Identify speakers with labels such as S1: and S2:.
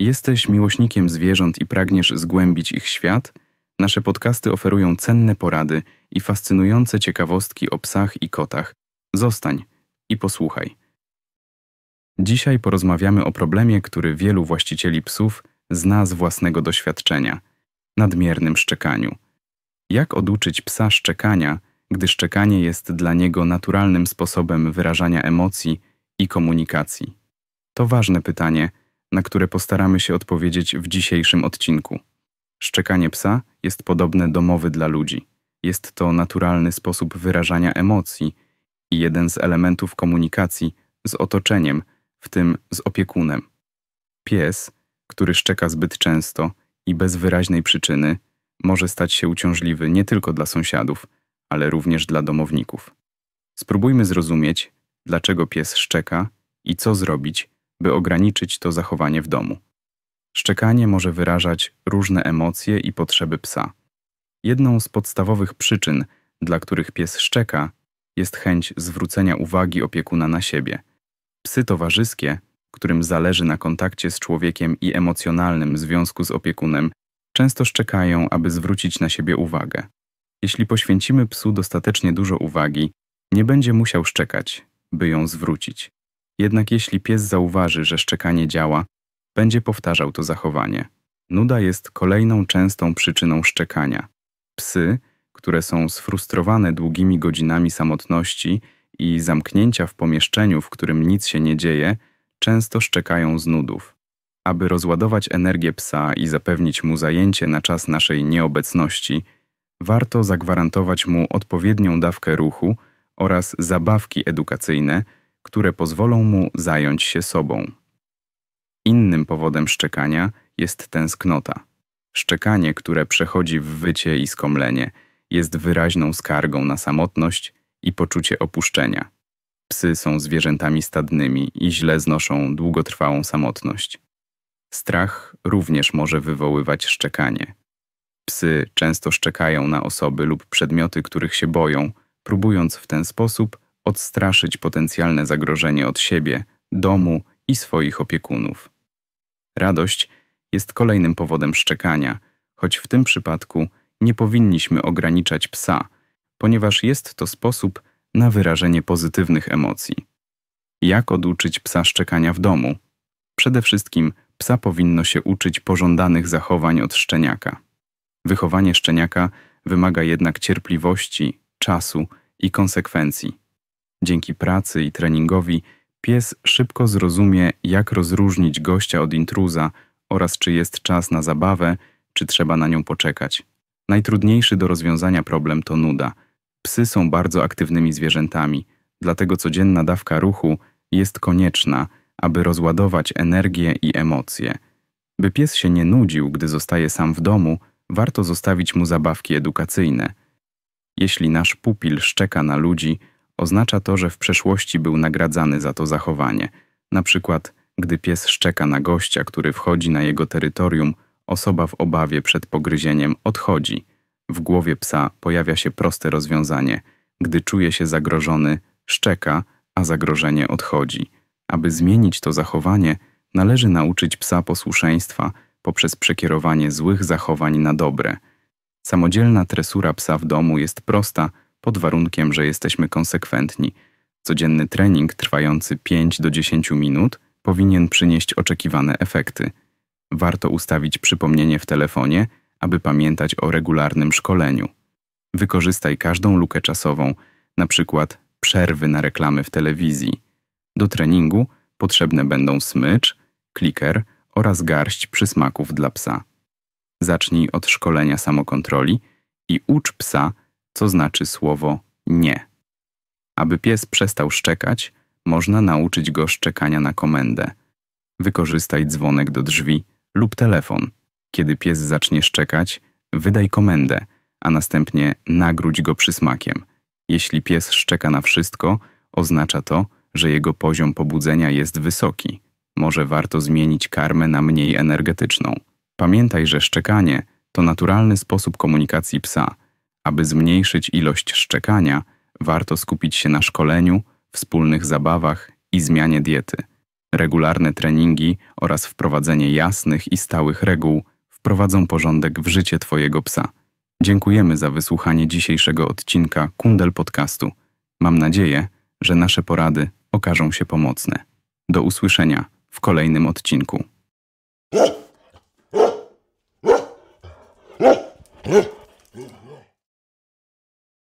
S1: Jesteś miłośnikiem zwierząt i pragniesz zgłębić ich świat? Nasze podcasty oferują cenne porady i fascynujące ciekawostki o psach i kotach. Zostań i posłuchaj. Dzisiaj porozmawiamy o problemie, który wielu właścicieli psów zna z własnego doświadczenia nadmiernym szczekaniu. Jak oduczyć psa szczekania gdy szczekanie jest dla niego naturalnym sposobem wyrażania emocji i komunikacji. To ważne pytanie, na które postaramy się odpowiedzieć w dzisiejszym odcinku. Szczekanie psa jest podobne do mowy dla ludzi. Jest to naturalny sposób wyrażania emocji i jeden z elementów komunikacji z otoczeniem, w tym z opiekunem. Pies, który szczeka zbyt często i bez wyraźnej przyczyny, może stać się uciążliwy nie tylko dla sąsiadów, ale również dla domowników. Spróbujmy zrozumieć, dlaczego pies szczeka i co zrobić, by ograniczyć to zachowanie w domu. Szczekanie może wyrażać różne emocje i potrzeby psa. Jedną z podstawowych przyczyn, dla których pies szczeka, jest chęć zwrócenia uwagi opiekuna na siebie. Psy towarzyskie, którym zależy na kontakcie z człowiekiem i emocjonalnym związku z opiekunem, często szczekają, aby zwrócić na siebie uwagę. Jeśli poświęcimy psu dostatecznie dużo uwagi, nie będzie musiał szczekać, by ją zwrócić. Jednak jeśli pies zauważy, że szczekanie działa, będzie powtarzał to zachowanie. Nuda jest kolejną częstą przyczyną szczekania. Psy, które są sfrustrowane długimi godzinami samotności i zamknięcia w pomieszczeniu, w którym nic się nie dzieje, często szczekają z nudów. Aby rozładować energię psa i zapewnić mu zajęcie na czas naszej nieobecności, warto zagwarantować mu odpowiednią dawkę ruchu oraz zabawki edukacyjne, które pozwolą mu zająć się sobą. Innym powodem szczekania jest tęsknota. Szczekanie, które przechodzi w wycie i skomlenie, jest wyraźną skargą na samotność i poczucie opuszczenia. Psy są zwierzętami stadnymi i źle znoszą długotrwałą samotność. Strach również może wywoływać szczekanie. Psy często szczekają na osoby lub przedmioty, których się boją, próbując w ten sposób odstraszyć potencjalne zagrożenie od siebie, domu i swoich opiekunów. Radość jest kolejnym powodem szczekania, choć w tym przypadku nie powinniśmy ograniczać psa, ponieważ jest to sposób na wyrażenie pozytywnych emocji. Jak oduczyć psa szczekania w domu? Przede wszystkim psa powinno się uczyć pożądanych zachowań od szczeniaka. Wychowanie szczeniaka wymaga jednak cierpliwości, czasu i konsekwencji. Dzięki pracy i treningowi pies szybko zrozumie, jak rozróżnić gościa od intruza oraz czy jest czas na zabawę, czy trzeba na nią poczekać. Najtrudniejszy do rozwiązania problem to nuda. Psy są bardzo aktywnymi zwierzętami, dlatego codzienna dawka ruchu jest konieczna, aby rozładować energię i emocje. By pies się nie nudził, gdy zostaje sam w domu, warto zostawić mu zabawki edukacyjne. Jeśli nasz pupil szczeka na ludzi, oznacza to, że w przeszłości był nagradzany za to zachowanie. Na przykład, gdy pies szczeka na gościa, który wchodzi na jego terytorium, osoba w obawie przed pogryzieniem odchodzi. W głowie psa pojawia się proste rozwiązanie. Gdy czuje się zagrożony, szczeka, a zagrożenie odchodzi. Aby zmienić to zachowanie, należy nauczyć psa posłuszeństwa – poprzez przekierowanie złych zachowań na dobre. Samodzielna tresura psa w domu jest prosta, pod warunkiem, że jesteśmy konsekwentni. Codzienny trening trwający 5 do 10 minut powinien przynieść oczekiwane efekty. Warto ustawić przypomnienie w telefonie, aby pamiętać o regularnym szkoleniu. Wykorzystaj każdą lukę czasową, na przykład przerwy na reklamy w telewizji. Do treningu potrzebne będą smycz, kliker, oraz garść przysmaków dla psa. Zacznij od szkolenia samokontroli i ucz psa, co znaczy słowo nie. Aby pies przestał szczekać, można nauczyć go szczekania na komendę. Wykorzystaj dzwonek do drzwi lub telefon. Kiedy pies zacznie szczekać, wydaj komendę, a następnie nagródź go przysmakiem. Jeśli pies szczeka na wszystko, oznacza to, że jego poziom pobudzenia jest wysoki może warto zmienić karmę na mniej energetyczną. Pamiętaj, że szczekanie to naturalny sposób komunikacji psa. Aby zmniejszyć ilość szczekania, warto skupić się na szkoleniu, wspólnych zabawach i zmianie diety. Regularne treningi oraz wprowadzenie jasnych i stałych reguł wprowadzą porządek w życie Twojego psa. Dziękujemy za wysłuchanie dzisiejszego odcinka Kundel Podcastu. Mam nadzieję, że nasze porady okażą się pomocne. Do usłyszenia w kolejnym odcinku.